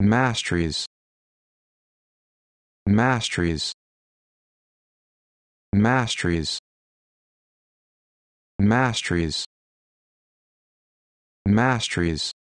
masteries masteries masteries masteries masteries